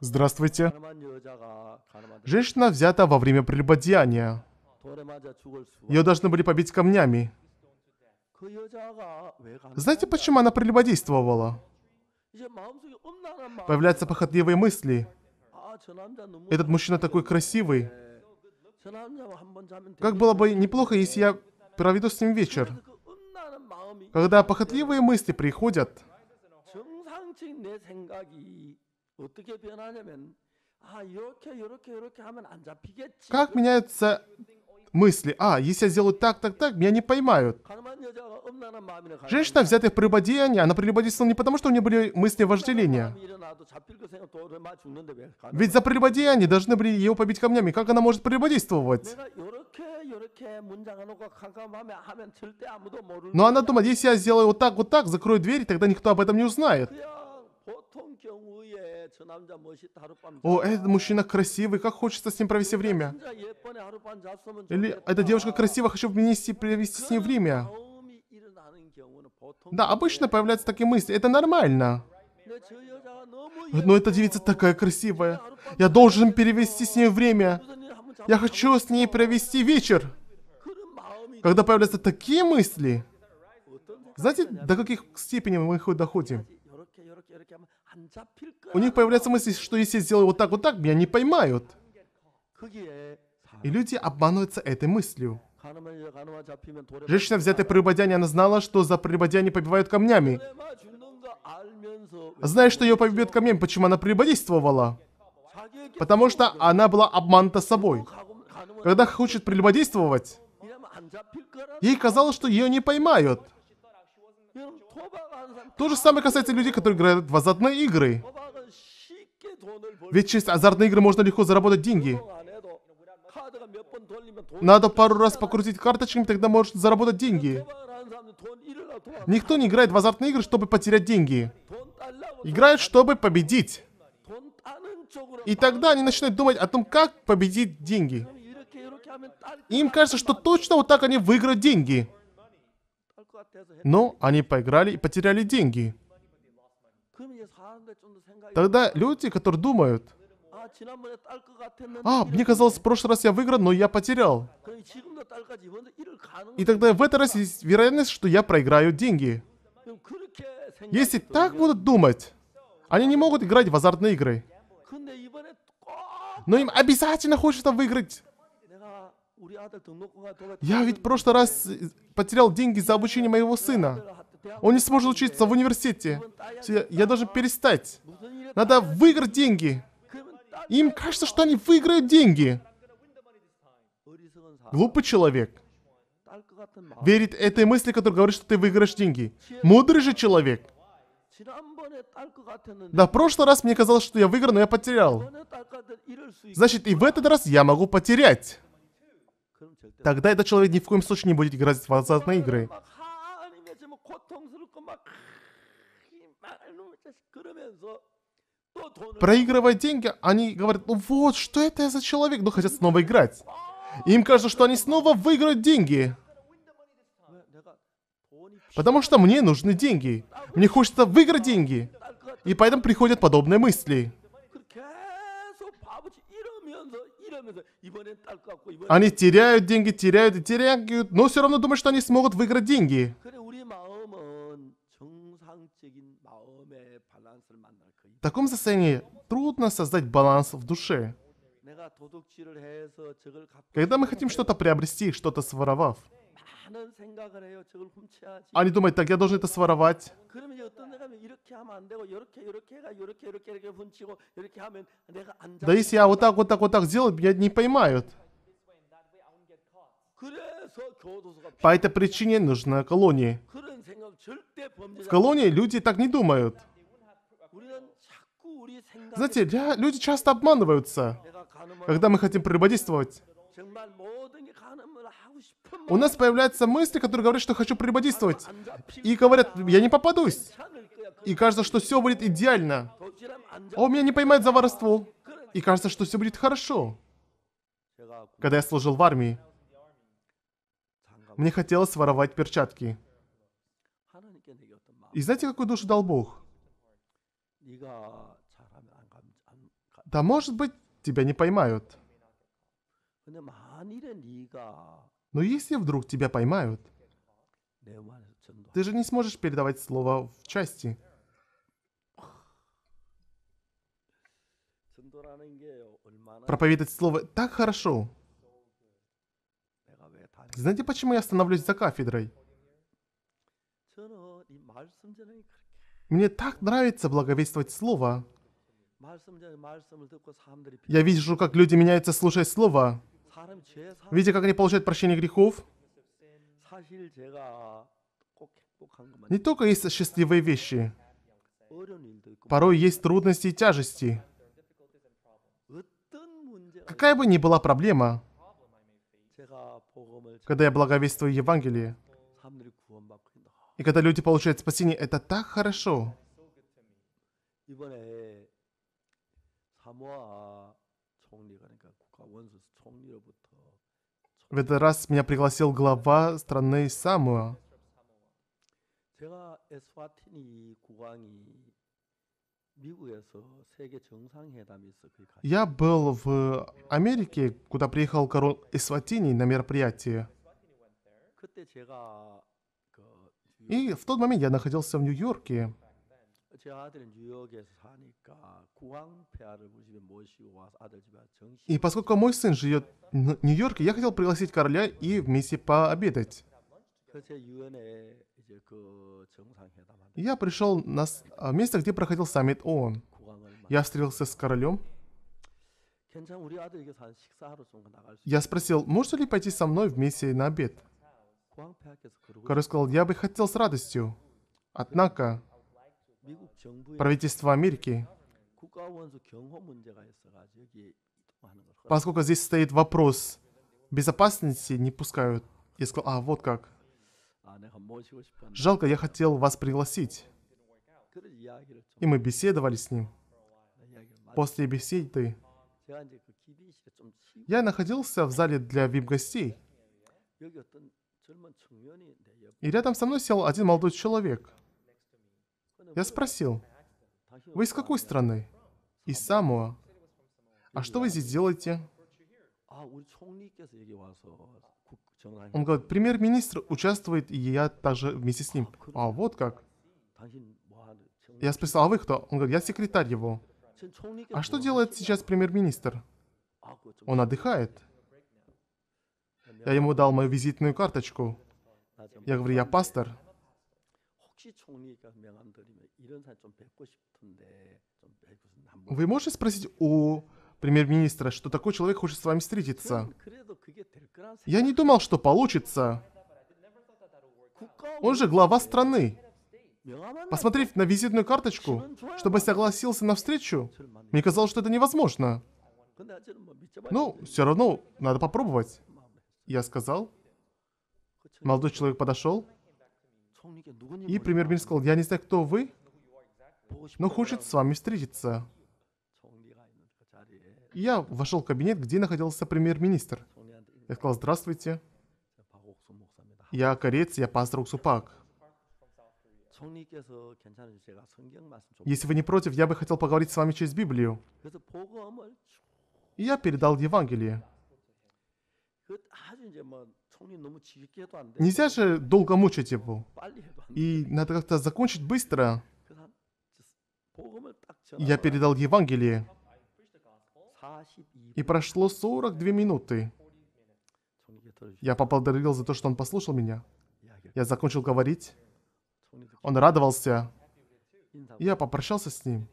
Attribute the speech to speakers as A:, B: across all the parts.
A: Здравствуйте.
B: Женщина взята во время прелюбодеяния. Ее должны были побить камнями. Знаете, почему она прелюбодействовала? Появляются похотливые мысли. Этот мужчина такой красивый. Как было бы неплохо, если я проведу с ним вечер. Когда похотливые мысли приходят,
A: 어떻게 변하냐면 아
B: 이렇게 이렇게 이렇게 하면 안 잡히겠지. Как меняются мысли? А, если я сделаю так, так, так, меня не поймают. Женщина, взятая в прелюбодеяние, она прелюбодействовала не потому, что у нее были мысли вожделения. Ведь за прелюбодеяние должны были ее побить камнями. Как она может прелюбодействовать? Но она думает, если я сделаю вот так, вот так, закрою дверь, тогда никто об этом не узнает. О, этот мужчина красивый, как хочется с ним провести время. Или эта девушка красивая, хочу вместе провести с ней время. Да, обычно появляются такие мысли, это нормально. Но эта девица такая красивая. Я должен перевести с ней время. Я хочу с ней провести вечер. Когда появляются такие мысли, знаете, до каких степеней мы их доходим? У них появляется мысль, что если я сделаю вот так, вот так, меня не поймают. И люди обманываются этой мыслью. Женщина, взятая прелюбодяние, она знала, что за прелюбодяние побивают камнями. Зная, что ее побьют камнями, почему она прелюбодействовала? Потому что она была обманута собой. Когда хочет прелюбодействовать, ей казалось, что ее не поймают. То же самое касается людей, которые играют в азартные игры. Ведь через азартные игры можно легко заработать деньги. Надо пару раз покрутить карточками, тогда можно заработать деньги. Никто не играет в азартные игры, чтобы потерять деньги. Играют, чтобы победить. И тогда они начинают думать о том, как победить деньги. Им кажется, что точно вот так они выиграют деньги но они поиграли и потеряли деньги. Тогда люди, которые думают, а, мне казалось, в прошлый раз я выиграл, но я потерял. И тогда в этот раз есть вероятность, что я проиграю деньги. Если так будут думать, они не могут играть в азартные игры. Но им обязательно хочется выиграть. Я ведь в прошлый раз э, потерял деньги за обучение моего сына. Он не сможет учиться в университете. Я, должен перестать. Надо выиграть деньги. Им кажется, что они выиграют деньги. Глупый человек. Верит этой мысли, которая говорит, что ты выиграешь деньги. Мудрый же человек. Да, в прошлый раз мне казалось, что я выиграл, но я потерял. Значит, и в этот раз я могу потерять. Тогда этот человек ни в коем случае не будет играть в азартные игры. Проигрывая деньги, они говорят, ну вот, что это за человек? но ну, хотят снова играть. Им кажется, что они снова выиграют деньги. Потому что мне нужны деньги. Мне хочется выиграть деньги. И поэтому приходят подобные мысли. Они теряют деньги, теряют теряют, но все равно думают, что они смогут выиграть деньги. В таком состоянии трудно создать баланс в душе. Когда мы хотим что-то приобрести, что-то своровав,
A: они думают, так я должен это
B: своровать. Да если я вот так вот так вот так сделаю, меня не поймают. По этой причине нужна колония. В колонии люди так не думают. Знаете, люди часто обманываются, когда мы хотим прелюбодействовать у нас появляются мысли, которые говорят, что хочу прелюбодействовать. И говорят, я не попадусь. И кажется, что все будет идеально. А меня не поймают за воровство. И кажется, что все будет хорошо. Когда я служил в армии, мне хотелось воровать перчатки. И знаете, какую душу дал Бог? Да может быть, тебя не поймают. Но если вдруг тебя поймают, ты же не сможешь передавать слово в части. Проповедовать слово так хорошо. Знаете, почему я становлюсь за кафедрой? Мне так нравится благовествовать слово. Я вижу, как люди меняются, слушая слово. Видите, как они получают прощение грехов? Не только есть счастливые вещи. Порой есть трудности и тяжести. Какая бы ни была проблема,
A: когда я благовествую
B: Евангелие, и когда люди получают спасение, это так хорошо. В этот раз меня пригласил глава страны Самуа. Я был в Америке, куда приехал король Эсватини на мероприятие. И в тот момент я находился в Нью-Йорке. И поскольку мой сын живет в Нью-Йорке, я хотел пригласить короля и вместе пообедать. Я пришел на а, место, где проходил саммит ООН. Я встретился с королем. Я спросил, можете ли пойти со мной вместе на обед? Король сказал, я бы хотел с радостью. Однако, Правительство Америки, поскольку здесь стоит вопрос безопасности, не пускают. Я сказал, а вот как. Жалко, я хотел вас пригласить. И мы беседовали с ним. После беседы я находился в зале для вип-гостей. И рядом со мной сел один молодой человек – я спросил, вы из какой страны? Из Самуа. А что вы здесь делаете? Он говорит, премьер-министр участвует, и я также вместе с ним. А вот как. Я спросил, а вы кто? Он говорит, я секретарь его. А что делает сейчас премьер-министр? Он отдыхает. Я ему дал мою визитную карточку.
A: Я говорю, я пастор.
B: Вы можете спросить у премьер-министра, что такой человек хочет с вами встретиться? Я не думал, что получится. Он же глава страны. Посмотрев на визитную карточку, чтобы согласился на встречу, мне казалось, что это невозможно. Ну, все равно, надо попробовать. Я сказал. Молодой человек подошел и премьер-министр сказал, я не знаю, кто вы, но ну, хочет с вами встретиться. я вошел в кабинет, где находился премьер-министр. Я сказал, здравствуйте. Я кореец, я пастор Уксупак.
A: Если вы не против,
B: я бы хотел поговорить с вами через Библию. И я передал Евангелие. Нельзя же долго мучить его. И надо как-то закончить быстро. Я передал Евангелие. И прошло 42 минуты. Я поблагодарил за то, что он послушал меня. Я закончил говорить. Он радовался. Я попрощался с ним.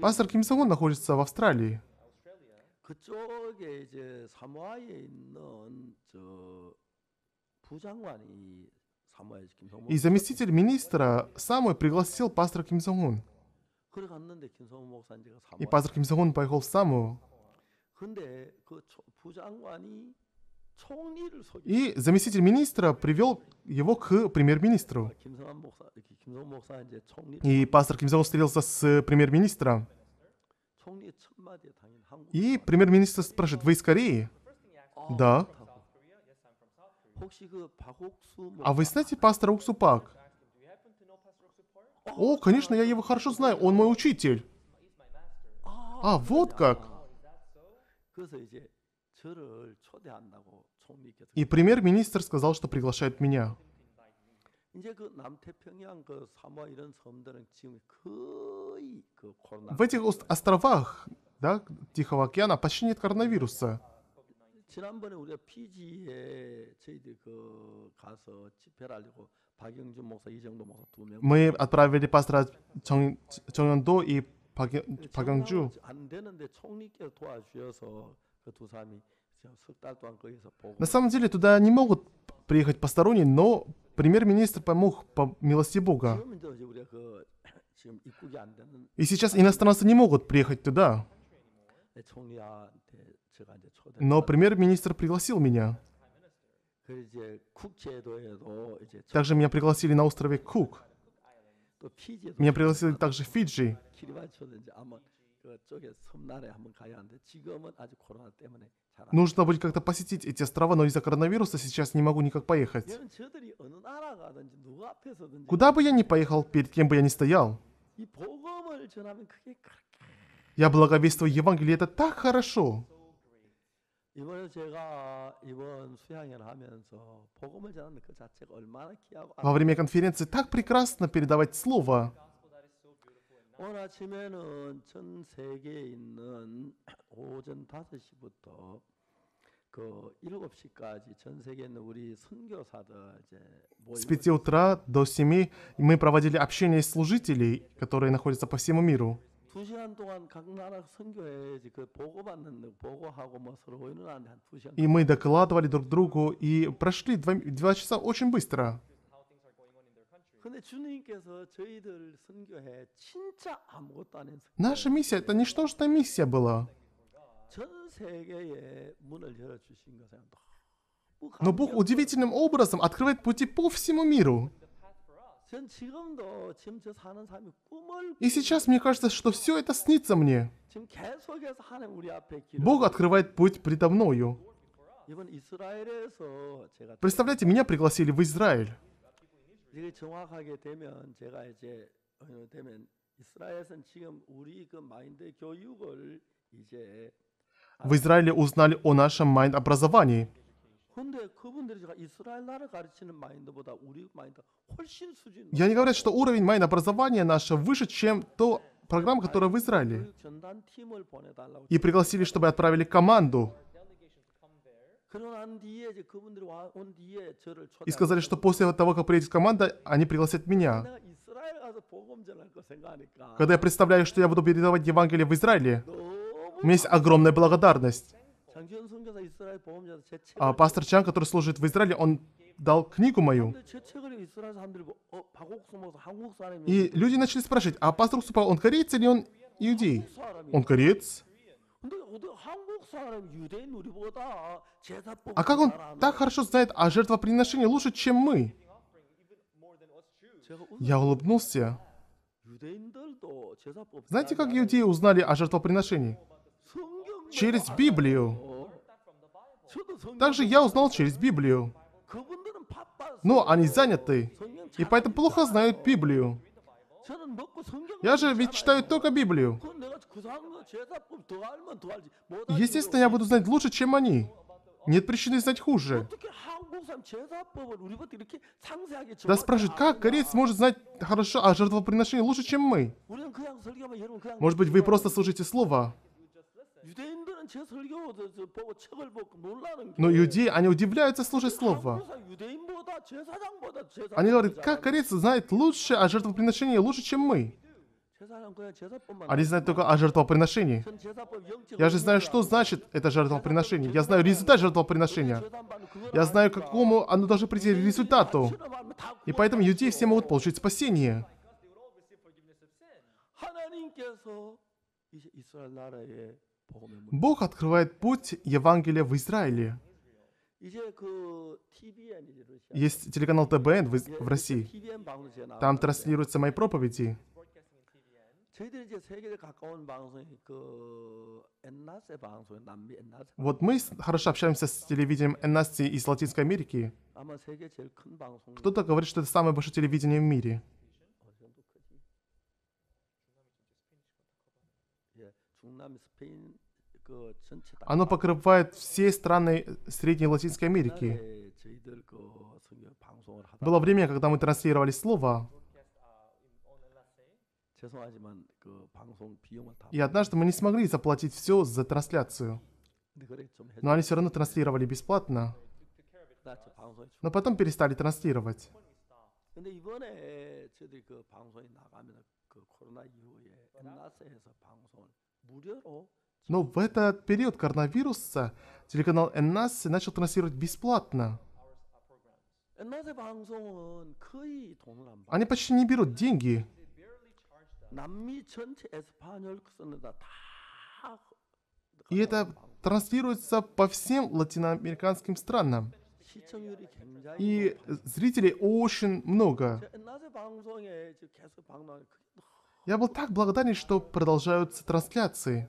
B: Пастор Ким Сонг находится в Австралии.
A: 그쪽에 이제 사모아에 있는 저 부장관이 И
B: заместитель министра Самуэ пригласил пастора Ким Сонгун. И пастор Ким Сонгун поехал в Саму. И заместитель министра привел его к премьер-министру. И пастор Ким Сонгун встретился с премьер-министром. И премьер-министр спрашивает, вы из Кореи? Да. А вы знаете пастора Уксупак? О, конечно, я его хорошо знаю, он мой учитель. А, а вот как. И премьер-министр сказал, что приглашает меня. В этих островах да, Тихого океана почти нет коронавируса.
A: Мы отправили
B: пастора Чон Чон도 и 박영주. На самом деле туда не могут приехать посторонний, но премьер-министр помог по милости Бога.
A: Э, ну,
B: и сейчас иностранцы не могут приехать туда. Э, но премьер-министр пригласил меня.
A: Э, также меня пригласили
B: на острове Кук.
A: Меня пригласили также в Фиджи. Нужно
B: будет как-то посетить эти острова, но из-за коронавируса сейчас не могу никак поехать. Куда бы я ни поехал, перед кем бы я ни стоял, я благовествую Евангелие, это так хорошо.
A: Во время конференции
B: так прекрасно передавать слово.
A: 오늘 아침에는 전 세계에 있는 오전 5시부터 그 7시까지 전 세계에 있는 우리 선교사들 이제 С 5
B: утра до 7 мы проводили общение служителей, которые находятся по всему миру.
A: 2시간 동안 각 나라 선교회 그 보고 받는 보고하고 뭐 서로 의논하는데 한 시간 И мы
B: докладывали друг другу и прошли два часа очень быстро. Наша миссия — это не что ничтожная миссия была.
A: Но Бог удивительным
B: образом открывает пути по всему миру. И сейчас мне кажется, что все это снится мне. Бог открывает путь предо мною. Представляете, меня пригласили в Израиль.
A: 이게 정확하게 되면 제가 이제 어느 되면 이스라엘은 지금 우리 그 마인드 교육을 이제
B: В Израиле узнали о нашем майнд-образовании. Я не говорю, что уровень майнд-образования наше выше, чем то программа, которая в Израиле. И пригласили, чтобы отправили команду и сказали, что после того, как приедет команда, они пригласят меня. Когда я представляю, что я буду передавать Евангелие в Израиле, у меня есть огромная благодарность. А пастор Чан, который служит в Израиле, он дал книгу мою. И люди начали спрашивать, а пастор Супа, он кореец или он иудей? Он кореец. А как он так хорошо знает о жертвоприношении лучше, чем мы? Я улыбнулся. Знаете, как иудеи узнали о жертвоприношении? Через Библию. Также я узнал через Библию. Но они заняты, и поэтому плохо знают Библию. Я же ведь читаю только Библию. Естественно, я буду знать лучше, чем они. Нет причины знать хуже. Да спрашивают, как кореец может знать хорошо о жертвоприношении лучше, чем мы? Может быть, вы просто слушаете слово, но иудеи, они удивляются, слушать слово. Они говорят, как корейцы знают лучше о жертвоприношении, лучше, чем мы. Они знают только о жертвоприношении. Я же знаю, что значит это жертвоприношение. Я знаю результат жертвоприношения. Я знаю, к какому оно должно прийти результату. И поэтому иудеи все могут получить спасение. Бог открывает путь Евангелия в Израиле. Есть телеканал ТБН в, в России. Там транслируются мои проповеди. Вот мы хорошо общаемся с телевидением Эннаси из Латинской Америки.
A: Кто-то говорит, что это
B: самое большое телевидение в мире. Оно покрывает все страны Средней Латинской Америки. Было время, когда мы транслировали слово. И однажды мы не смогли заплатить все за трансляцию. Но они все равно транслировали бесплатно. Но потом перестали транслировать. Но в этот период коронавируса телеканал NAS начал транслировать бесплатно. Они почти не берут деньги. И это транслируется по всем латиноамериканским странам. И зрителей очень много. Я был так благодарен, что продолжаются трансляции.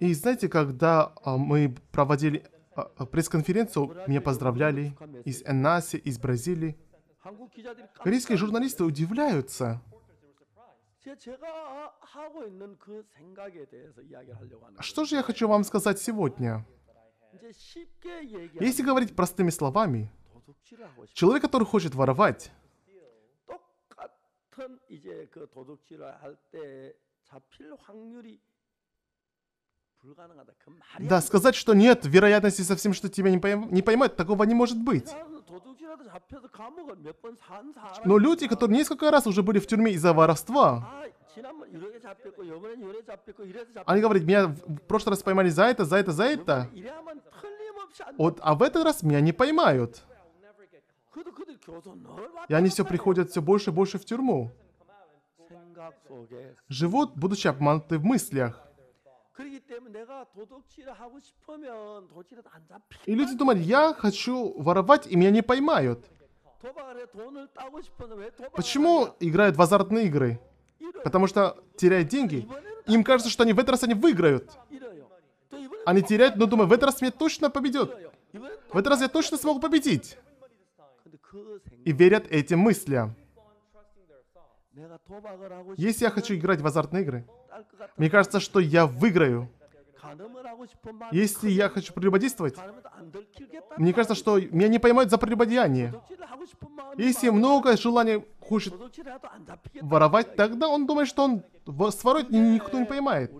B: И знаете, когда а, мы проводили а, а, пресс-конференцию, меня поздравляли из Энаси, из Бразилии.
A: Корейские журналисты
B: удивляются, что же я хочу вам сказать сегодня? Если говорить простыми словами, человек, который хочет воровать,
A: 한번 이제 그 도둑질을 할 잡힐 확률이
B: Да, сказать, что нет вероятности совсем, что тебя не, пойм... не поймают, такого не может быть. Но люди, которые несколько раз уже были в тюрьме из-за воровства, они говорят, меня в прошлый раз поймали за это, за это, за это. Вот, а в этот раз меня не поймают. И они все приходят все больше и больше в тюрьму. Живут, будучи обмануты в мыслях. И люди думают, я хочу воровать, и меня не поймают. Почему играют в азартные игры? Потому что теряют деньги. Им кажется, что они в этот раз они выиграют. Они теряют, но думают, в этот раз меня точно победет. В этот раз я точно смогу победить и верят этим мыслям. Если я хочу играть в азартные игры, мне кажется, что я выиграю. Если я хочу прелюбодействовать, мне кажется, что меня не поймают за прелюбодеяние. Если много желания хочет воровать, тогда он думает, что он сворует, никто не поймает.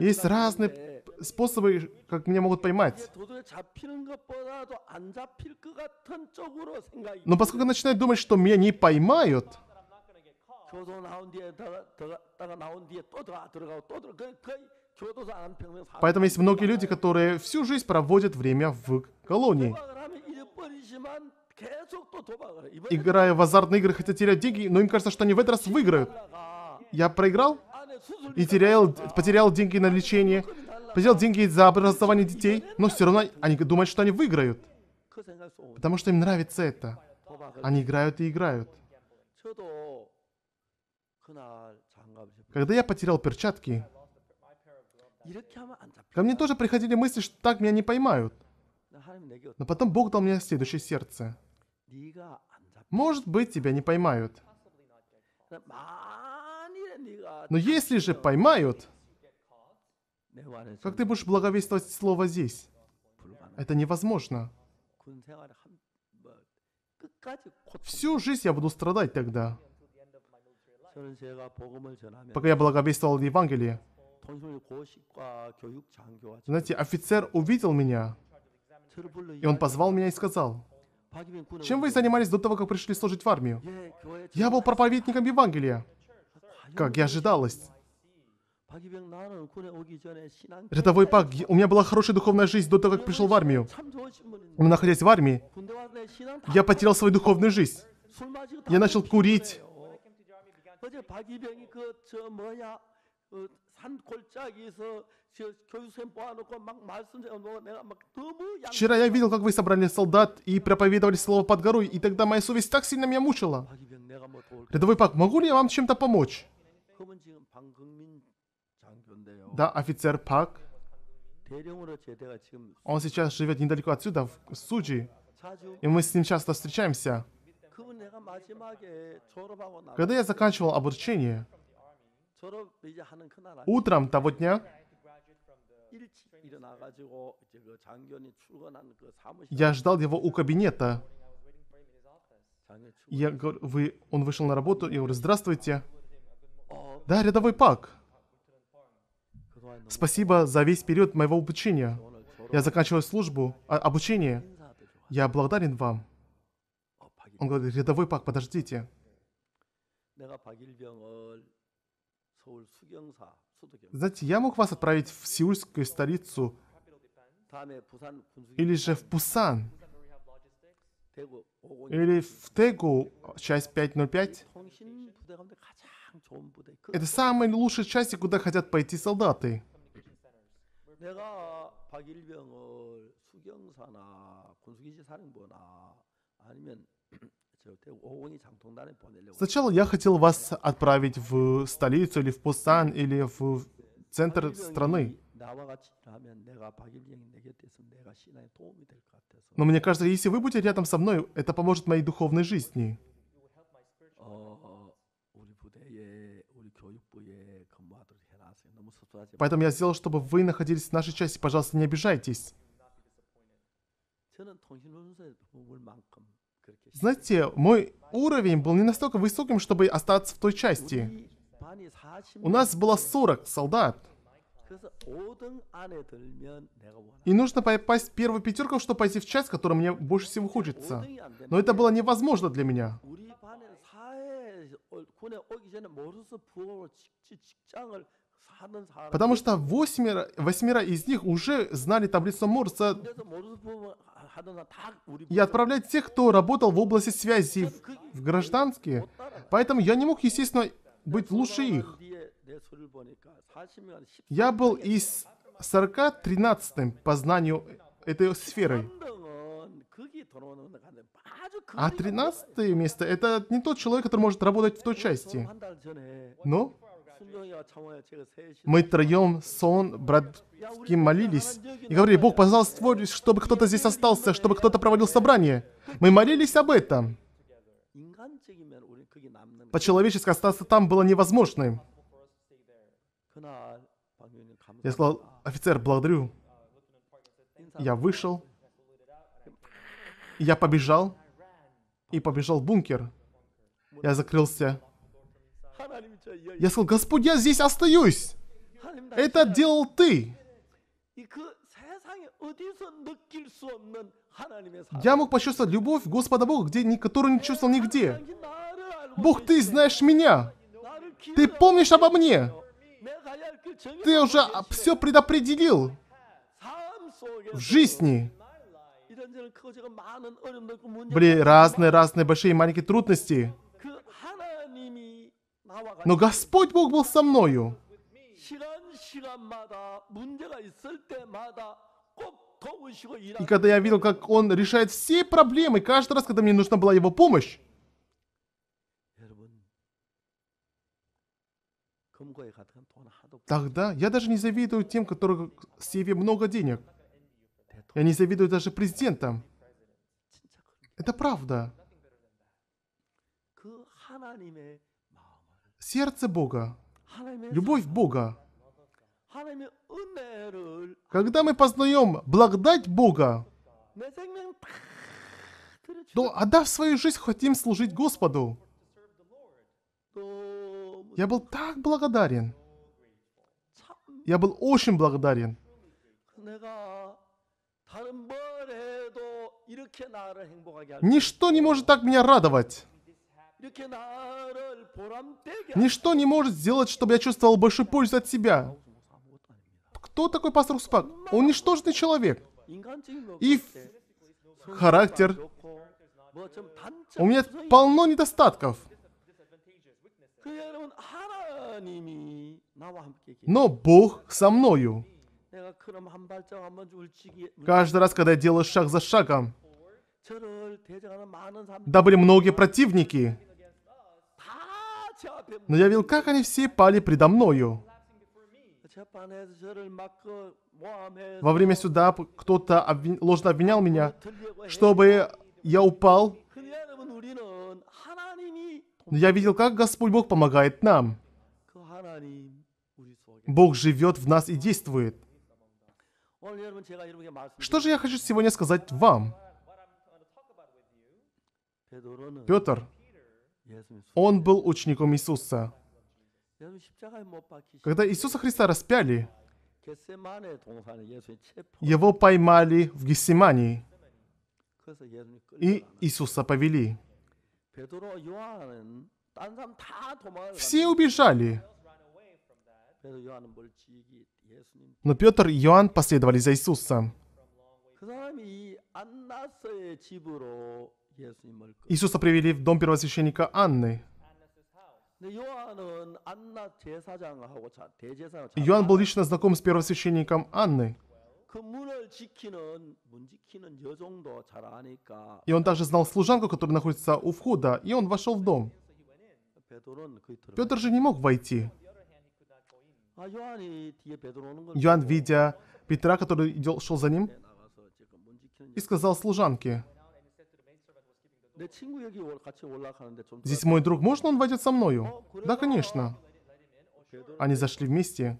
B: Есть разные способы, как меня могут поймать. Но поскольку начинают думать, что меня не поймают,
A: 교도 나온 뒤에 다가 나온 뒤에 또
B: 들어가고 또 들어 거의 교도소 안 평생 Поэтому есть многие люди, которые всю жизнь проводят время в колонии. Играя в азартные игры, хотят терять деньги, но им кажется, что они в этот раз выиграют. Я проиграл и терял, потерял деньги на лечение, потерял деньги за образование детей, но все равно они думают, что они выиграют. Потому что им нравится это. Они играют и играют. Когда я потерял перчатки, ко мне тоже приходили мысли, что так меня не поймают. Но потом Бог дал мне следующее сердце. Может быть, тебя не поймают. Но если же поймают, как ты будешь благовествовать слово здесь? Это невозможно. Всю жизнь я буду страдать тогда
A: пока я благовествовал
B: Евангелие, знаете, офицер увидел меня, и он позвал меня и сказал, «Чем вы занимались до того, как пришли служить в армию?» «Я был проповедником Евангелия». Как и ожидалось. Рядовой Пак, у меня была хорошая духовная жизнь до того, как пришел в армию. Но находясь в армии, я потерял свою духовную жизнь. Я начал курить,
A: 어제 박이병이 그저 뭐야 어,
B: Вчера я видел, как вы собрали солдат и проповедовали слово под горой, и тогда моя совесть так сильно меня мучила. Рядовой Пак, могу ли я вам чем-то помочь? Да, офицер Пак. Он сейчас живет недалеко отсюда, в Суджи, и мы с ним часто встречаемся.
A: Когда я заканчивал
B: обучение,
A: утром того дня я
B: ждал его у кабинета. Я говорю, вы, он вышел на работу, я говорю, здравствуйте. Да, рядовой Пак. Спасибо за весь период моего обучения. Я заканчиваю службу, а, обучение. Я благодарен вам. Он говорит, рядовой Пак, подождите. Знаете, я мог вас отправить в сеульскую столицу или же в Пусан, или в Тегу, часть 505. Это самые лучшие части, куда хотят пойти солдаты. Сначала я хотел вас отправить в столицу или в Пусан или в центр страны. Но мне кажется, если вы будете рядом со мной, это поможет моей духовной жизни.
A: А, Поэтому я сделал,
B: чтобы вы находились в нашей части. Пожалуйста, не обижайтесь. Знаете, мой уровень был не настолько высоким, чтобы остаться в той части. У нас было 40 солдат. И нужно попасть в первую пятерку, чтобы пойти в часть, которая мне больше всего хочется. Но это было невозможно для меня. Потому что восьмеро, восьмеро из них уже знали таблицу Морса и отправлять тех, кто работал в области связи в, в гражданские. Поэтому я не мог, естественно, быть лучше их. Я был из 40 13 по знанию этой сферы. А 13 место — это не тот человек, который может работать в той части. Но мы троем, Сон, брат молились и говорили, Бог, пожалуйста, чтобы кто-то здесь остался, чтобы кто-то проводил собрание. Мы молились об этом. По-человечески остаться там было невозможно. Я сказал, офицер, благодарю. Я вышел. Я побежал. И побежал в бункер. Я закрылся
A: я сказал, Господь, я здесь
B: остаюсь. Это делал Ты. Я мог почувствовать любовь Господа Бога, где, которую не чувствовал нигде. Бог, Ты знаешь меня. Ты помнишь обо мне. Ты уже все предопределил в жизни. Были разные-разные большие и маленькие трудности. Но Господь Бог был со мною. И когда я видел, как Он решает все проблемы, каждый раз, когда мне нужна была Его помощь, тогда я даже не завидую тем, которые в Севе много денег. Я не завидую даже президентам. Это правда сердце Бога, любовь Бога. Когда мы познаем благодать Бога, то, отдав свою жизнь, хотим служить Господу. Я был так благодарен. Я был очень благодарен. Ничто не может так меня радовать. Ничто не может сделать, чтобы я чувствовал больше пользы от себя. Кто такой пастор Успак? Он ничтожный человек. И характер. У меня полно недостатков. Но Бог со мною. Каждый раз, когда я делаю шаг за шагом, да были многие противники, но я видел, как они все пали предо мною. Во время суда кто-то обвин... ложно обвинял меня, чтобы я упал. Но я видел, как Господь Бог помогает нам. Бог живет в нас и действует. Что же я хочу сегодня сказать вам? Петр он был учеником Иисуса. Когда Иисуса Христа распяли, его поймали в Гессимании, и Иисуса повели. Все убежали. Но Петр и Иоанн последовали за Иисусом. Иисуса привели в дом первосвященника Анны.
A: Иоанн
B: был лично знаком с первосвященником Анны. И он даже знал служанку, которая находится у входа, и он вошел в дом. Петр же не мог войти.
A: Иоанн, а
B: видя Петра, который шел за ним, и сказал служанке,
A: Здесь мой друг, можно он войдет со мною? Да, конечно.
B: Они зашли вместе.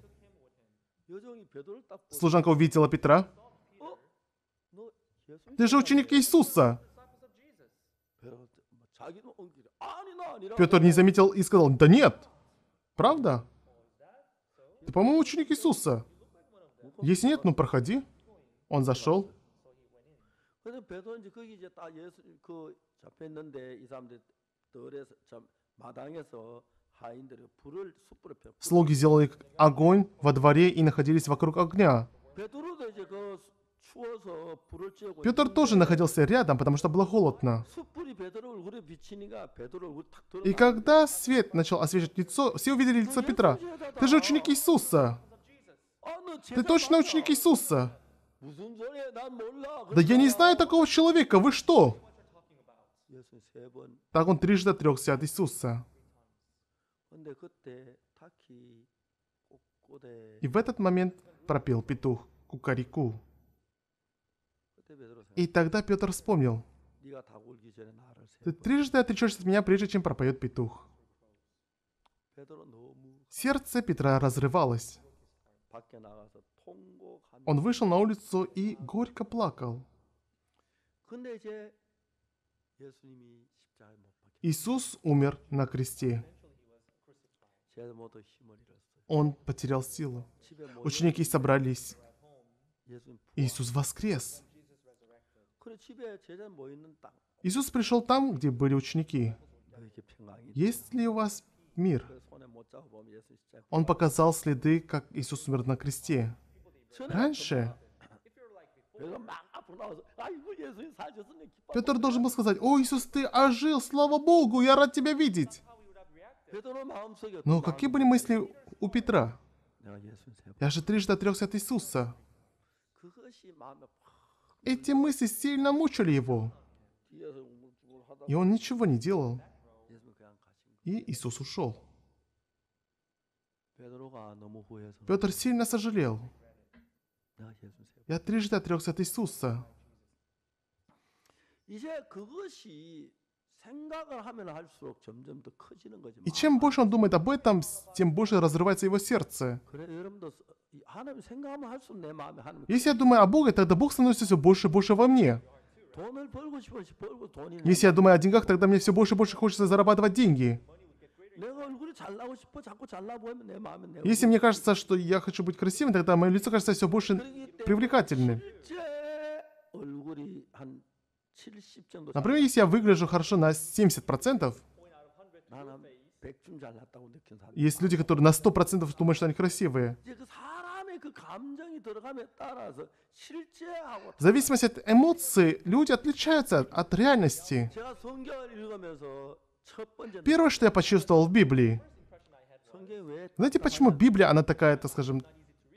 B: Служанка увидела Петра. Ты же ученик Иисуса. Петр не заметил и сказал, да нет. Правда? Ты, по-моему, ученик Иисуса. Если нет, ну проходи. Он зашел.
A: 그래서 베드로인지 거기 이제 딱 예수 그 잡혀 이 사람들이 덜에서 참 마당에서
B: Слуги сделали огонь во дворе и находились вокруг огня. Петр тоже находился рядом, потому что было холодно. И когда свет начал освещать лицо, все увидели лицо Петра. Ты же ну, ученик Иисуса. Ты точно ученик Иисуса. Да я не знаю такого человека, вы что? Так он трижды отрекся от Иисуса. И в этот момент пропел петух кукарику.
A: И тогда Петр вспомнил. Ты трижды
B: отречешься от меня, прежде чем пропоет петух. Сердце Петра разрывалось. Он вышел на улицу и горько плакал. Иисус умер на кресте. Он потерял силу. Ученики собрались. Иисус воскрес. Иисус пришел там, где были ученики. Есть ли у вас мир?
A: Он показал
B: следы, как Иисус умер на кресте. Раньше Петр ну, должен был сказать, «О, Иисус, ты ожил, слава Богу, я рад тебя видеть!» Но ну, какие были мысли у Петра? Я же трижды отрекся от Иисуса. Эти мысли сильно мучили его. И он ничего не делал. И Иисус ушел.
A: Петр сильно сожалел.
B: Я трижды отрекся от Иисуса.
A: И чем
B: больше он думает об этом, тем больше разрывается его сердце. Если я думаю о Боге, тогда Бог становится все больше и больше во мне. Если я думаю о деньгах, тогда мне все больше и больше хочется зарабатывать деньги. Если мне кажется, что я хочу быть красивым, тогда мое лицо кажется все больше привлекательным. Например, если я выгляжу хорошо на 70%, есть люди, которые на 100% думают, что они красивые. В зависимости от эмоций люди отличаются от реальности. Первое, что я почувствовал в Библии. Знаете, почему Библия, она такая, так скажем,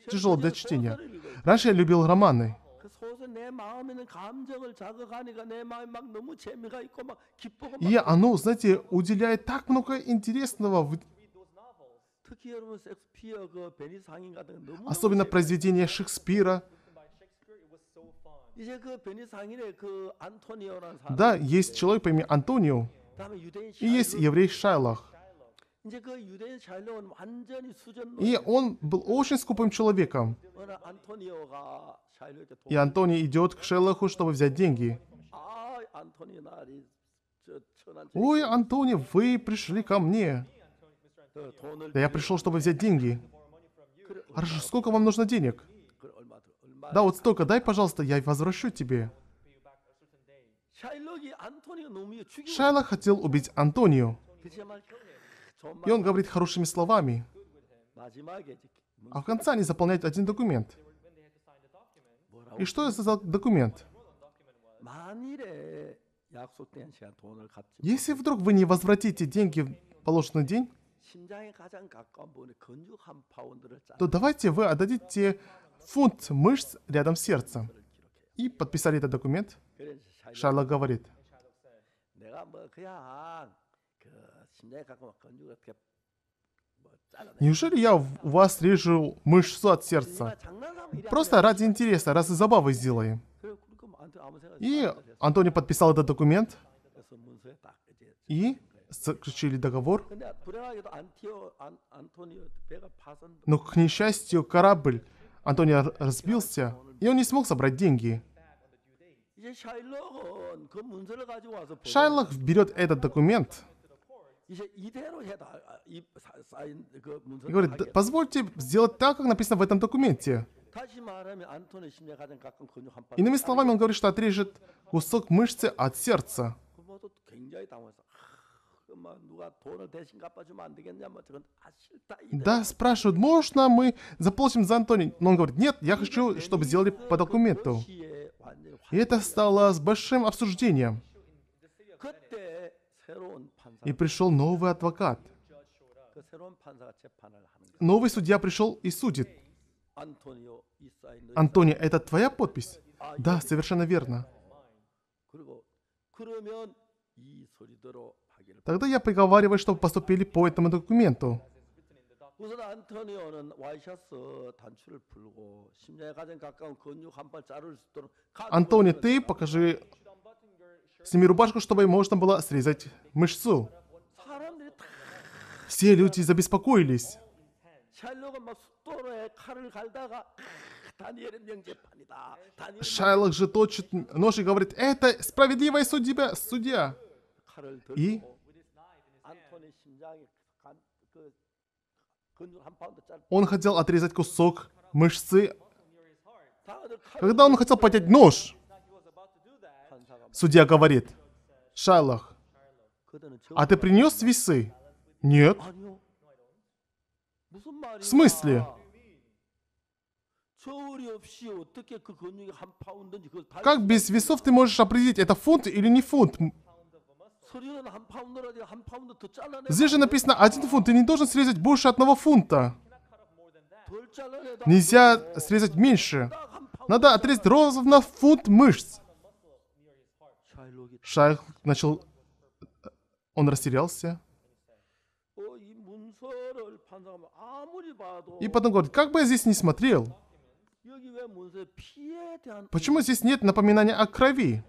B: тяжелая для чтения? Раньше я любил романы. И оно, знаете, уделяет так много интересного в...
A: Особенно произведения
B: Шекспира.
A: Да, есть
B: человек по имени Антонио. И есть еврей Шайлах. И он был очень скупым человеком. И Антоний идет к Шайлаху, чтобы взять деньги. «Ой, Антони, вы пришли ко мне!»
A: «Да
B: я пришел, чтобы взять деньги!» «Хорошо, сколько вам нужно денег?» «Да, вот столько, дай, пожалуйста, я возвращу тебе!» Шайла хотел убить Антонию. И он говорит хорошими словами.
A: А в конце они заполняют
B: один документ. И что это за документ? Если вдруг вы не возвратите деньги в положенный день, то давайте вы отдадите фунт мышц рядом с сердцем. И подписали этот документ. Шарла говорит, Неужели я у вас режу мышцу от сердца? Просто ради интереса, ради забавы сделаем. И Антони подписал этот документ. И заключили договор. Но, к несчастью, корабль Антони разбился, и он не смог собрать деньги. Шайлок берет этот документ
A: и говорит,
B: позвольте сделать так, как написано в этом документе.
A: Иными словами, он говорит,
B: что отрежет кусок мышцы от сердца. Э, да, спрашивают, можно мы заплатим за Антони? Но он говорит, нет, я хочу, чтобы сделали по документу. И это стало с большим обсуждением. И пришел новый адвокат. Новый судья пришел и судит. Антони, это твоя подпись? А да, совершенно верно. Тогда я приговариваю, чтобы поступили по этому документу. Антони, ты покажи сними рубашку, чтобы можно было срезать мышцу. Все люди забеспокоились. Шайлок же точит нож и говорит, это справедливая судьба, судья. И он хотел отрезать кусок мышцы. Когда он хотел поднять нож, судья говорит, Шайлах, а ты принес весы? Нет. В смысле? Как без весов ты можешь определить, это фунт или не фунт а здесь же написано один фунт. Ты не должен срезать больше одного фунта. Нельзя срезать меньше. Надо отрезать ровно фунт мышц. Шайх начал... Он растерялся. И потом говорит, как бы я здесь не смотрел, почему здесь нет напоминания о крови?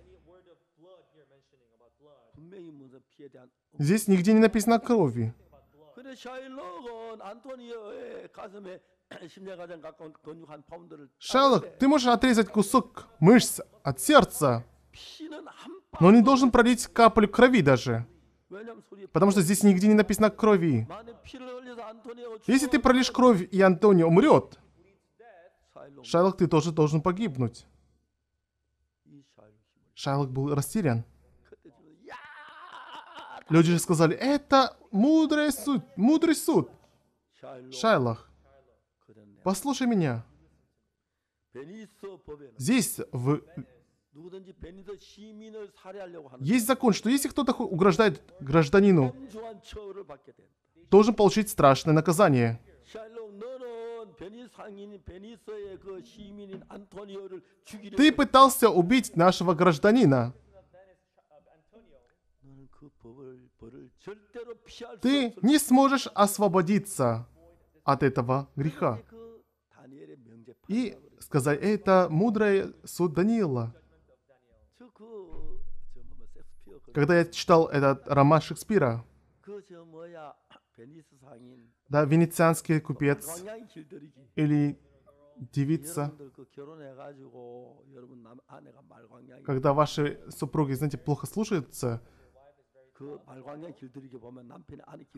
B: Здесь нигде не написано крови. Шерлок, ты можешь отрезать кусок мышц от сердца, но не должен пролить каплю крови даже. Потому что здесь нигде не написано крови. Если ты пролишь кровь, и Антонио умрет, Шайлок, ты тоже должен погибнуть. Шайлок был растерян. Люди же сказали, это мудрый суд, мудрый суд.
A: Шайлах,
B: послушай меня. Здесь в... Есть закон, что если кто-то угрожает гражданину, должен получить страшное наказание. Ты пытался убить нашего гражданина. Ты не сможешь освободиться от этого греха. И сказать это мудрое суд Даниила. Когда я читал этот роман Шекспира, да, венецианский купец или девица, когда ваши супруги, знаете, плохо слушаются,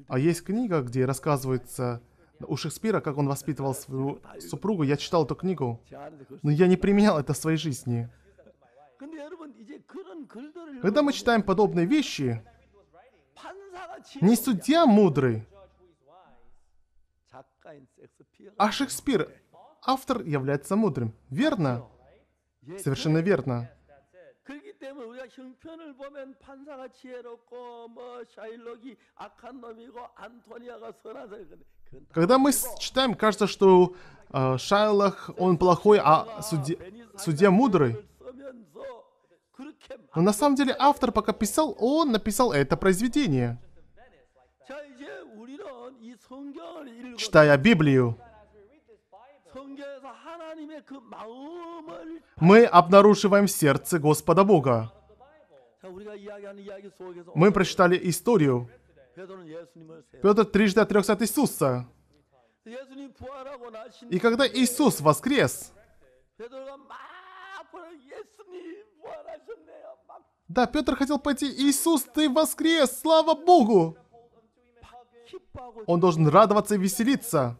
B: а есть книга, где рассказывается у Шекспира, как он воспитывал свою супругу. Я читал эту книгу, но я не применял это в своей жизни. Когда мы читаем подобные вещи, не судья мудрый, а Шекспир, автор является мудрым. Верно? Совершенно верно.
A: 때문에 우리가 형편을 보면 판사가 지혜롭고 샤일록이 악한 놈이고 안토니아가 선하다
B: Когда мы читаем, кажется, что э, Шайлах, он плохой, а судья, судья мудрый. Но на самом деле автор, пока писал, он написал это произведение. Читая Библию, мы обнаруживаем сердце Господа Бога. Мы прочитали историю. Петр трижды отрекся от Иисуса. И когда Иисус воскрес, да, Петр хотел пойти, Иисус, ты воскрес, слава Богу! Он должен радоваться и веселиться.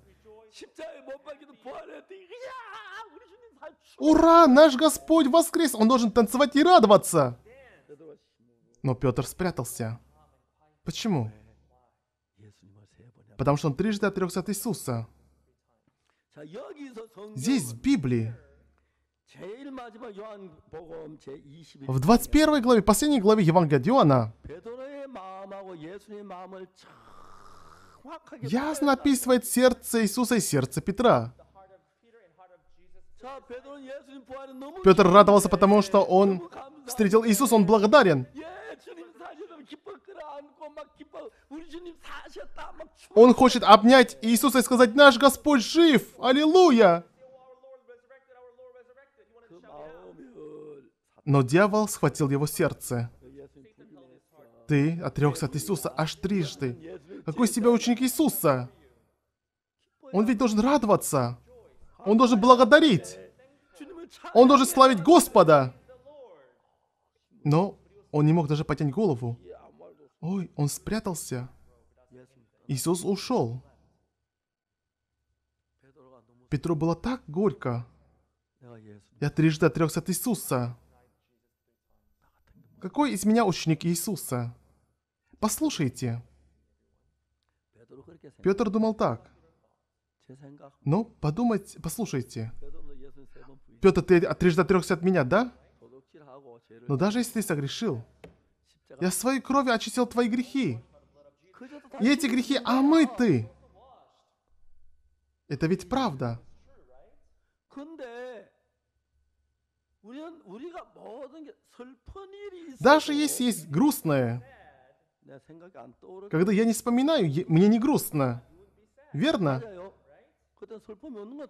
B: Ура, наш Господь воскрес! Он должен танцевать и радоваться! Но Петр спрятался. Почему? Потому что он трижды отрекся от Иисуса. Здесь, в Библии, в 21 главе, последней главе Евангелия Иоанна, ясно описывает сердце Иисуса и сердце Петра. Петр радовался, потому что он встретил Иисуса, он благодарен. Он хочет обнять Иисуса и сказать, наш Господь жив! Аллилуйя! Но дьявол схватил его сердце. Ты отрекся от Иисуса аж трижды. Какой из тебя ученик Иисуса? Он ведь должен радоваться. Он должен благодарить. Он должен славить Господа. Но он не мог даже поднять голову. Ой, он спрятался. Иисус ушел. Петру было так горько. Я трижды отрекся от Иисуса. Какой из меня ученик Иисуса? Послушайте. Петр думал так. Ну, подумайте, послушайте. Петр, ты отрежь отрекся от меня, да? Но ну, даже если ты согрешил, я своей кровью очистил твои грехи. И эти грехи а мы ты. Это ведь правда.
A: Даже если
B: есть грустное, когда я не вспоминаю, мне не грустно. Верно?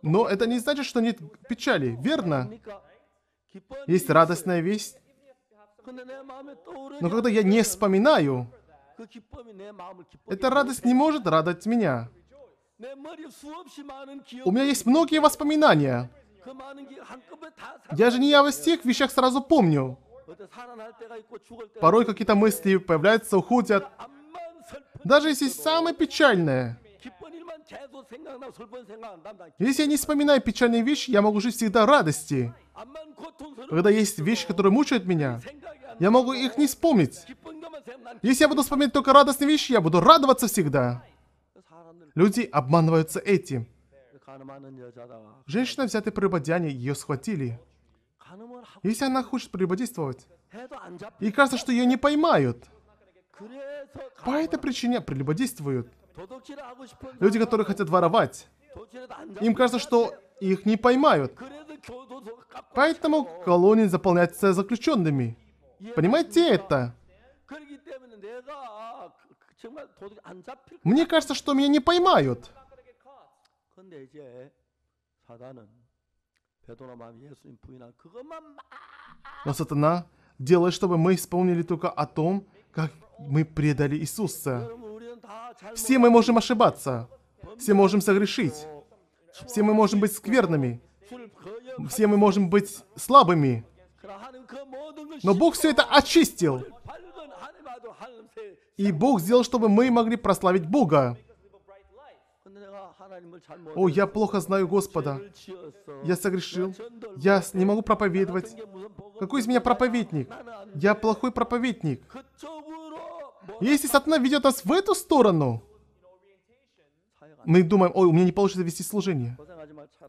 B: Но это не значит, что нет печали, верно? Есть радостная весть. Но когда я не вспоминаю,
A: эта радость не может
B: радовать меня. У меня есть многие воспоминания. Я же не я в всех вещах сразу помню. Порой какие-то мысли появляются, уходят. Даже если самое печальное. Если я не вспоминаю печальные вещи, я могу жить всегда в радости. Когда есть вещи, которые мучают меня, я могу их не вспомнить. Если я буду вспоминать только радостные вещи, я буду радоваться всегда. Люди обманываются этим. Женщина, взятая прелюбодеяние, ее схватили. Если она хочет прелюбодействовать, и кажется, что ее не поймают, по этой причине прелюбодействуют. Люди, которые хотят воровать, им кажется, что их не поймают. Поэтому колонии заполняются заключенными. Понимаете это? А Мне кажется, что меня не поймают. Но сатана делает, чтобы мы исполнили только о том, как мы предали Иисуса. Все мы можем ошибаться. Все можем согрешить. Все мы можем быть скверными. Все мы можем быть слабыми. Но Бог все это очистил. И Бог сделал, чтобы мы могли прославить Бога. О, я плохо знаю Господа. Я согрешил. Я не могу проповедовать. Какой из меня проповедник? Я плохой проповедник. Если сатана ведет нас в эту сторону, мы думаем, ой, у меня не получится вести служение.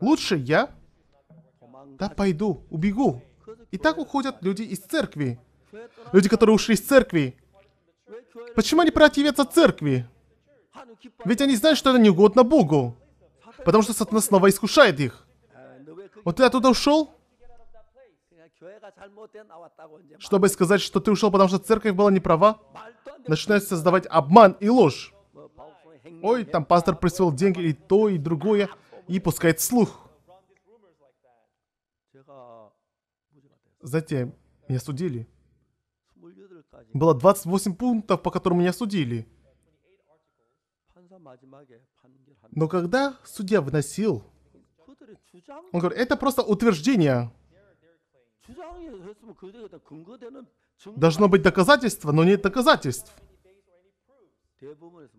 B: Лучше я... Да пойду, убегу. И так уходят люди из церкви. Люди, которые ушли из церкви. Почему они противятся церкви? Ведь они знают, что это не угодно Богу. Потому что сатана снова искушает их. Вот ты оттуда ушел? Чтобы сказать, что ты ушел, потому что церковь была не права? начинает создавать обман и ложь. Ой, там пастор присвоил деньги и то, и другое, и пускает слух. Затем меня судили. Было 28 пунктов, по которым меня судили. Но когда судья выносил, он говорит, это просто утверждение. Должно быть доказательство, но нет доказательств.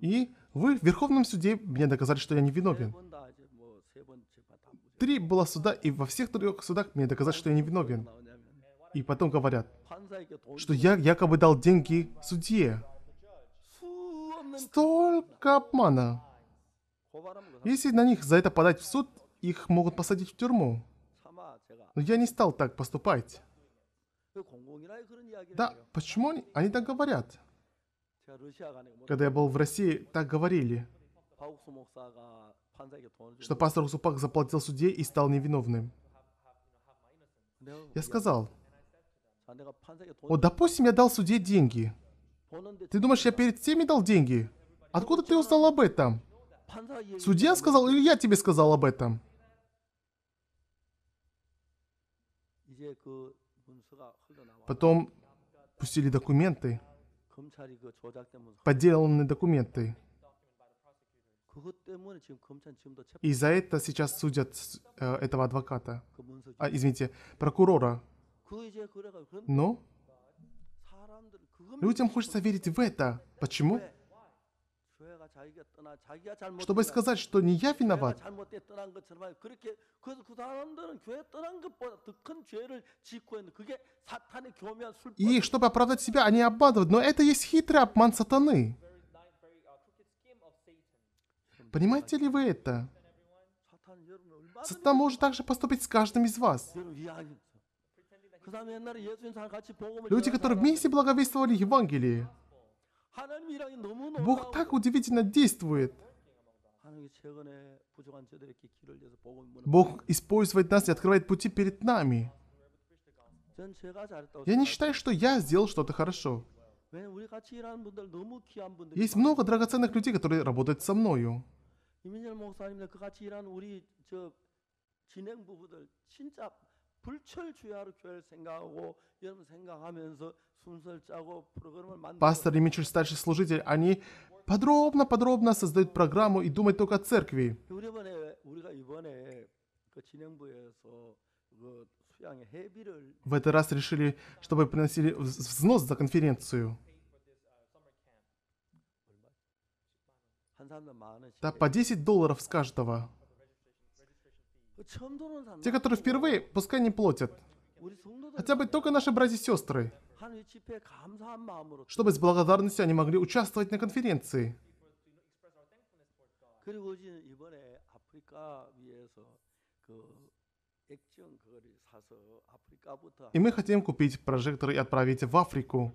B: И вы в Верховном суде мне доказали, что я невиновен. Три было суда, и во всех трех судах мне доказали, что я невиновен. И потом говорят, что я якобы дал деньги судье. Столько обмана. Если на них за это подать в суд, их могут посадить в тюрьму. Но я не стал так поступать. Да, почему они, они так говорят?
A: Когда я был в России,
B: так говорили, что пастор Усупак заплатил судье и стал невиновным.
A: Я сказал, вот
B: допустим, я дал судье деньги. Ты думаешь, я перед всеми дал деньги? Откуда ты узнал об этом? Судья сказал или я тебе сказал об этом? Потом пустили документы, подделанные документы. И за это сейчас судят э, этого адвоката, а, извините, прокурора. Но людям хочется верить в это. Почему? чтобы сказать, что не я виноват. И чтобы оправдать себя, они обманывают. Но это есть хитрый обман сатаны. Uh, Понимаете ли вы это? Сатана может также поступить с каждым из вас.
A: Люди, которые вместе
B: благовествовали Евангелие, Бог так удивительно действует. Бог использует нас и открывает пути перед нами. Я не считаю, что я сделал что-то хорошо. Есть много драгоценных людей, которые работают со мною. Пастор и Мичель, старший служитель, они подробно-подробно создают программу и думают только о церкви. В этот раз решили, чтобы приносили взнос за конференцию. Да по 10 долларов с каждого.
A: Те, которые впервые,
B: пускай не платят. Хотя бы только наши братья и сестры. Чтобы с благодарностью они могли участвовать на конференции. И мы хотим купить прожекторы и отправить в Африку.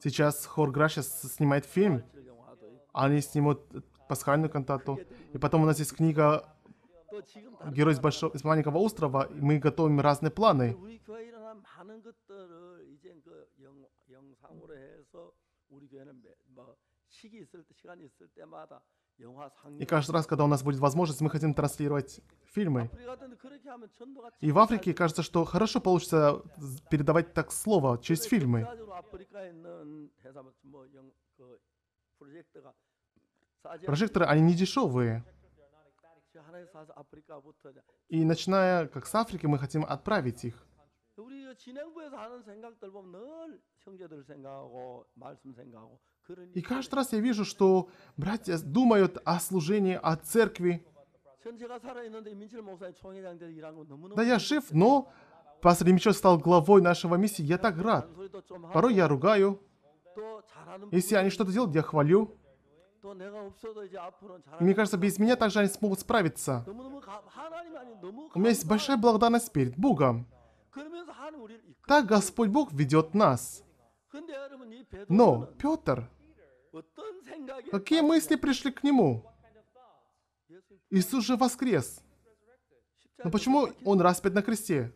B: Сейчас хор Граша снимает фильм. Они снимут пасхальную кантату. И потом у нас есть книга «Герой из, большого, из маленького острова». И мы готовим разные планы.
A: И каждый раз, когда у нас будет возможность, мы хотим транслировать
B: фильмы. А ну, И в Африке кажется, что хорошо получится передавать так слово через фильмы. Прожекторы, они не дешевые. А И начиная как с Африки, мы хотим отправить их. И каждый раз я вижу, что братья думают о служении, о церкви. Да, я жив, но пастор Мичо стал главой нашего миссии, я так рад. Порой я ругаю. Если они что-то делают, я хвалю.
A: И
B: мне кажется, без меня также они смогут справиться. У меня есть большая благодарность перед Богом. Так Господь Бог ведет нас. Но Петр Какие мысли пришли к нему? Иисус же воскрес. Но почему он распят на кресте?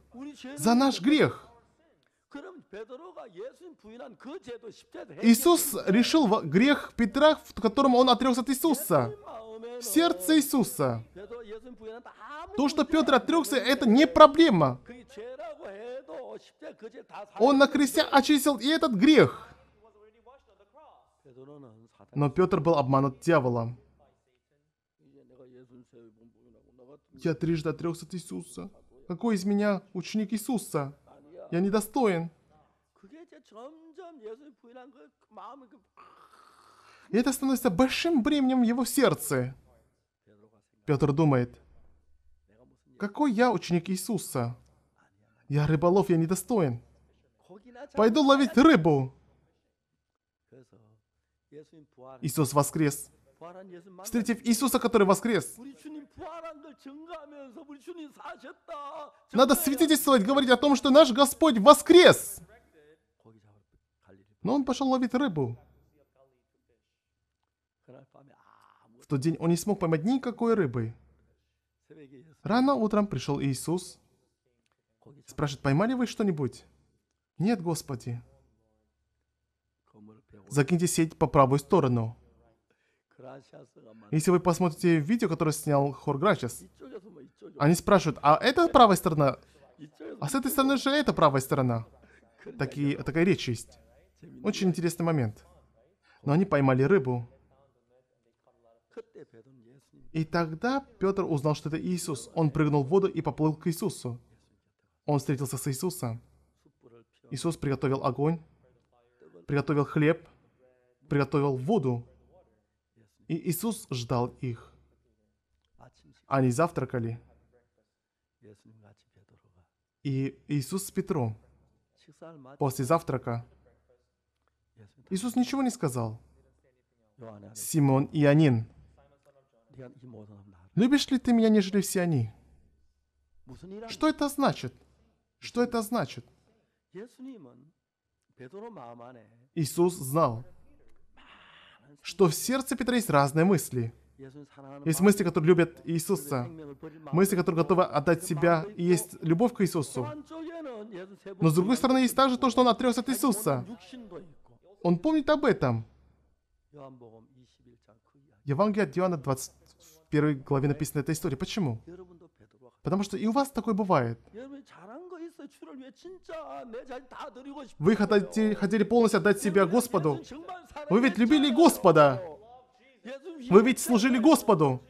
B: За наш грех. Иисус решил грех Петра, в котором он отрекся от Иисуса. Сердце Иисуса. То, что Петр отрекся, это не проблема. Он на кресте очистил и этот грех. Но Петр был обманут дьяволом. Я трижды отрекся от Иисуса. Какой из меня ученик Иисуса? Я недостоин. И это становится большим бременем в его сердце. Петр думает, какой я ученик Иисуса? Я рыболов, я недостоин. Пойду ловить рыбу.
A: Иисус воскрес.
B: Встретив Иисуса, который воскрес, надо свидетельствовать, говорить о том, что наш Господь воскрес. Но он пошел ловить рыбу. В тот день он не смог поймать никакой рыбы. Рано утром пришел Иисус. Спрашивает, поймали вы что-нибудь? Нет, Господи закиньте сеть по правую сторону. Если вы посмотрите видео, которое снял Хор Грачес, они спрашивают, а это правая сторона? А с этой стороны же это правая сторона. Такие, такая речь есть. Очень интересный момент. Но они поймали рыбу. И тогда Петр узнал, что это Иисус. Он прыгнул в воду и поплыл к Иисусу. Он встретился с Иисусом. Иисус приготовил огонь, приготовил хлеб, приготовил воду, и Иисус ждал их. Они завтракали. И Иисус с Петром. После завтрака Иисус ничего не сказал. Симон Ионин, любишь ли ты меня, нежели все они? Что это значит? Что это значит? Иисус знал, что в сердце Петра есть разные мысли. Есть мысли, которые любят Иисуса. Мысли, которые готовы отдать себя, и есть любовь к Иисусу. Но с другой стороны, есть также то, что он отрекся от Иисуса. Он помнит об этом. Евангелие от Иоанна 21 главе написана эта история. Почему? Потому что и у вас такое бывает. Вы хотели полностью отдать себя Господу. Вы ведь любили Господа. Вы ведь служили Господу.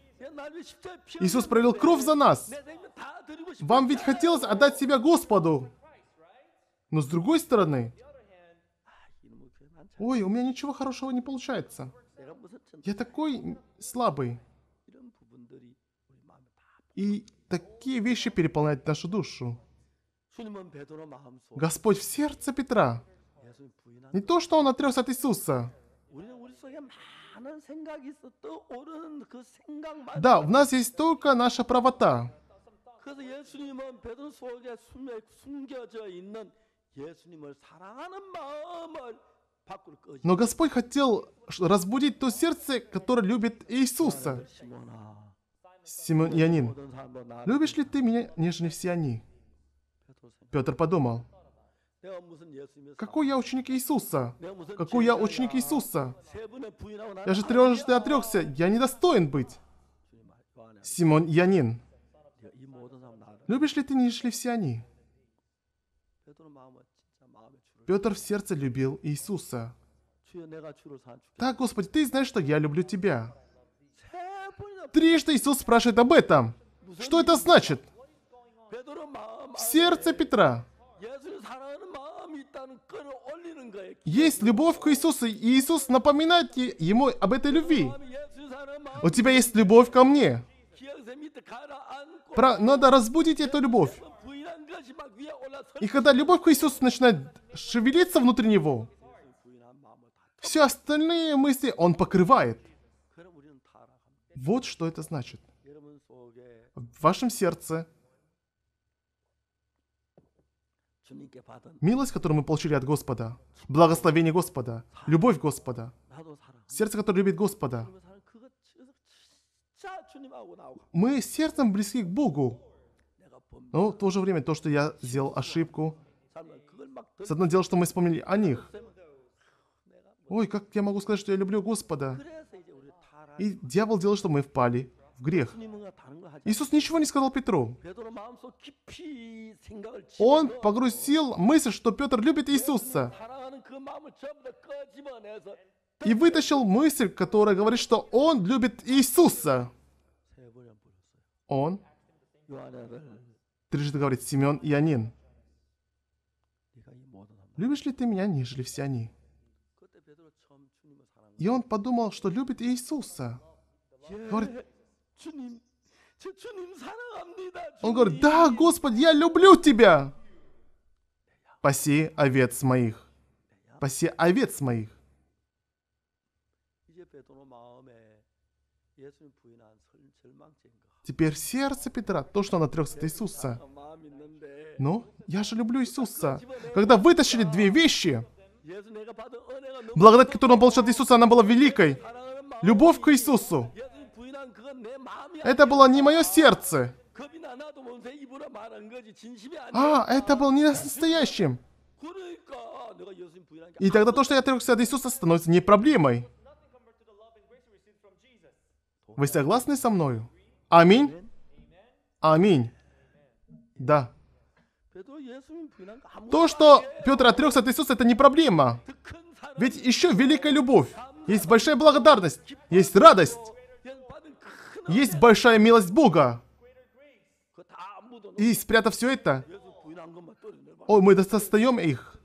B: Иисус пролил кровь за нас. Вам ведь хотелось отдать себя Господу. Но с другой стороны, ой, у меня ничего хорошего не получается. Я такой слабый. И такие вещи переполняют нашу душу. Господь в сердце Петра. Не то, что он отрекся от Иисуса. Да, в нас есть только наша правота. Но Господь хотел разбудить то сердце, которое любит Иисуса.
A: Симон Янин, любишь
B: ли ты меня, нежели все они? Петр подумал. Какой я ученик Иисуса? Какой я ученик Иисуса? Я же трижды отрекся, я недостоин быть. Симон Янин. Любишь ли ты, не ли все они? Петр в сердце любил Иисуса. Так, Господи, ты знаешь, что я люблю тебя. Трижды Иисус спрашивает об этом. Что это значит? В сердце Петра есть любовь к Иисусу, и Иисус напоминает ему об этой любви. У тебя есть любовь ко мне. Про... Надо разбудить эту любовь. И когда любовь к Иисусу начинает шевелиться внутри него, все остальные мысли он покрывает. Вот что это значит. В вашем сердце Милость, которую мы получили от Господа, благословение Господа, любовь Господа, сердце, которое любит Господа. Мы сердцем близки к Богу. Но в то же время то, что я сделал ошибку, с одно дело, что мы вспомнили о них. Ой, как я могу сказать, что я люблю Господа? И дьявол делает, что мы впали в грех. Иисус ничего не сказал Петру. Он погрузил мысль, что Петр любит Иисуса. И вытащил мысль, которая говорит, что он любит Иисуса. Он трижды говорит Симеон Ионин. Любишь ли ты меня, нежели все они? И он подумал, что любит Иисуса. Говорит, он говорит, да, Господь, я люблю Тебя. Паси овец моих. Паси овец моих. Теперь сердце Петра, то, что оно трется от Иисуса. Ну, я же люблю Иисуса. Когда вытащили две вещи, благодать, которую он получил от Иисуса, она была великой. Любовь к Иисусу это было не мое сердце. А, это был не настоящим. И тогда то, что я отрекся от Иисуса, становится не проблемой. Вы согласны со мною? Аминь. Аминь. Да. То, что Петр отрекся от Иисуса, это не проблема. Ведь еще великая любовь. Есть большая благодарность. Есть радость. Есть большая милость Бога. И спрятав все это, ой, мы достаем их.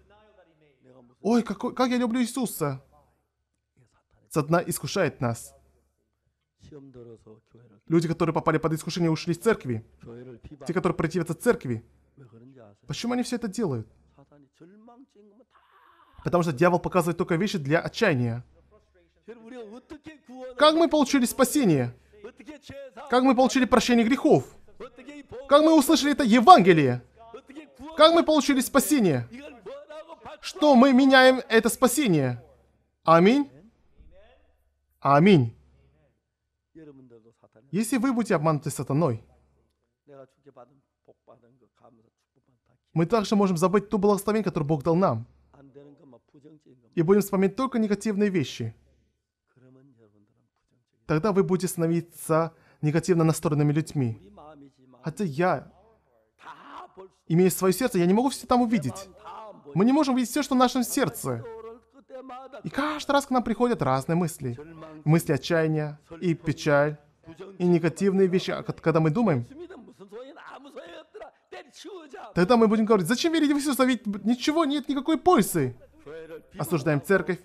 B: Ой, какой, как я люблю Иисуса. Сатана искушает нас. Люди, которые попали под искушение, ушли из церкви. Те, которые противятся церкви. Почему они все это делают? Потому что дьявол показывает только вещи для отчаяния. Как мы получили спасение? Как мы получили прощение грехов? Как мы услышали это Евангелие? Как мы получили спасение? Что мы меняем это спасение? Аминь. Аминь. Если вы будете обмануты сатаной, мы также можем забыть то благословение, которое Бог дал нам. И будем вспоминать только негативные вещи – Тогда вы будете становиться негативно настроенными людьми. Хотя я, имея свое сердце, я не могу все там увидеть. Мы не можем видеть все, что в нашем сердце. И каждый раз к нам приходят разные мысли. Мысли отчаяния и печаль, и негативные вещи, а когда мы думаем. Тогда мы будем говорить, зачем верить в Иисуса, ведь ничего нет, никакой пользы. Осуждаем церковь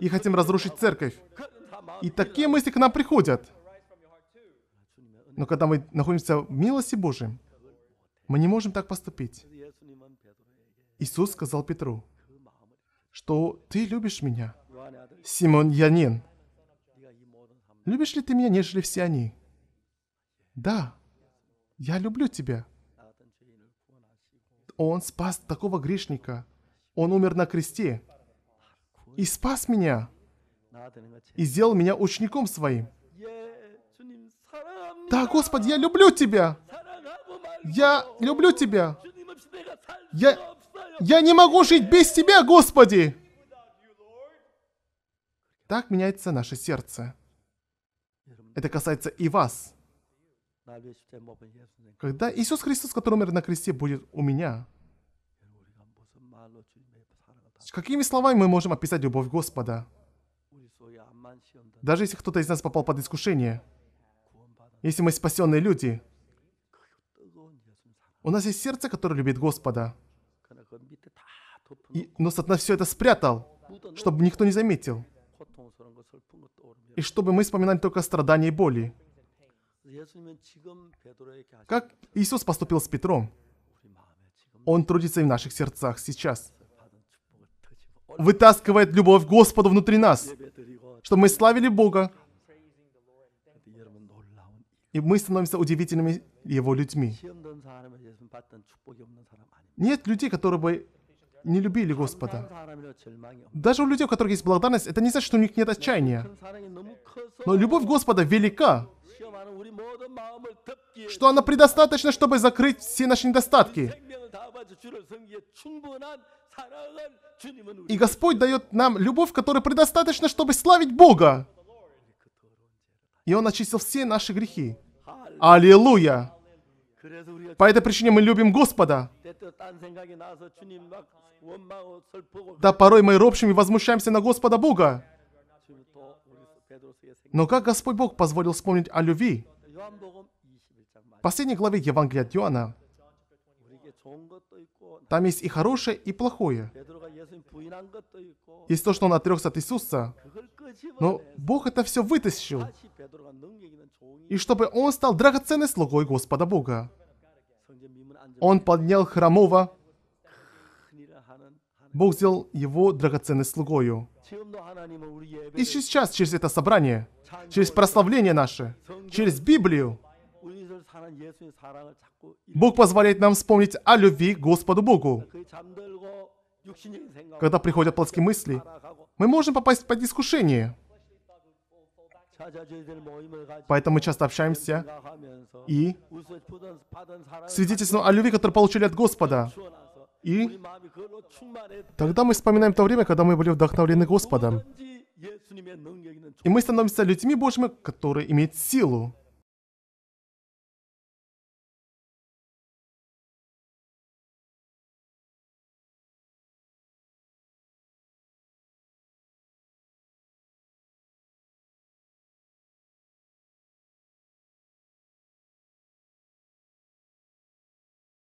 B: и хотим разрушить церковь. И такие мысли к нам приходят. Но когда мы находимся в милости Божьей, мы не можем так поступить. Иисус сказал Петру, что «Ты любишь меня, Симон Янин. Любишь ли ты меня, нежели все они?» «Да, я люблю тебя». Он спас такого грешника. Он умер на кресте. И спас меня и сделал меня учеником своим. Да, Господь, я люблю Тебя! Я люблю Тебя! Я, я не могу жить без Тебя, Господи! Так меняется наше сердце. Это касается и вас. Когда Иисус Христос, который умер на кресте, будет у меня, какими словами мы можем описать любовь Господа? Даже если кто-то из нас попал под искушение, если мы спасенные люди, у нас есть сердце, которое любит Господа. И, но сатана все это спрятал, чтобы никто не заметил. И чтобы мы вспоминали только страдания и боли. Как Иисус поступил с Петром? Он трудится и в наших сердцах сейчас. Вытаскивает любовь Господу внутри нас чтобы мы славили Бога. И мы становимся удивительными Его людьми. Нет людей, которые бы не любили Господа. Даже у людей, у которых есть благодарность, это не значит, что у них нет отчаяния. Но любовь Господа велика, что она предостаточна, чтобы закрыть все наши недостатки, и Господь дает нам любовь, которая предостаточно, чтобы славить Бога. И Он очистил все наши грехи. Аллилуйя! По этой причине мы любим Господа. Да, порой мы ропщим и возмущаемся на Господа Бога. Но как Господь Бог позволил вспомнить о любви? В последней главе Евангелия от Иоанна,
A: там есть и хорошее, и плохое.
B: Есть то, что он отрекся от Иисуса. Но Бог это все вытащил. И чтобы он стал драгоценной слугой Господа Бога. Он поднял хромого. Бог сделал его драгоценной слугою. И сейчас, через это собрание, через прославление наше, через Библию, Бог позволяет нам вспомнить о любви к Господу Богу.
A: Когда приходят плотские мысли,
B: мы можем попасть под искушение.
A: Поэтому мы часто общаемся и свидетельствуем о любви, которую получили от Господа.
B: И тогда мы вспоминаем то время, когда мы были вдохновлены Господом. И мы становимся людьми Божьими, которые имеют силу.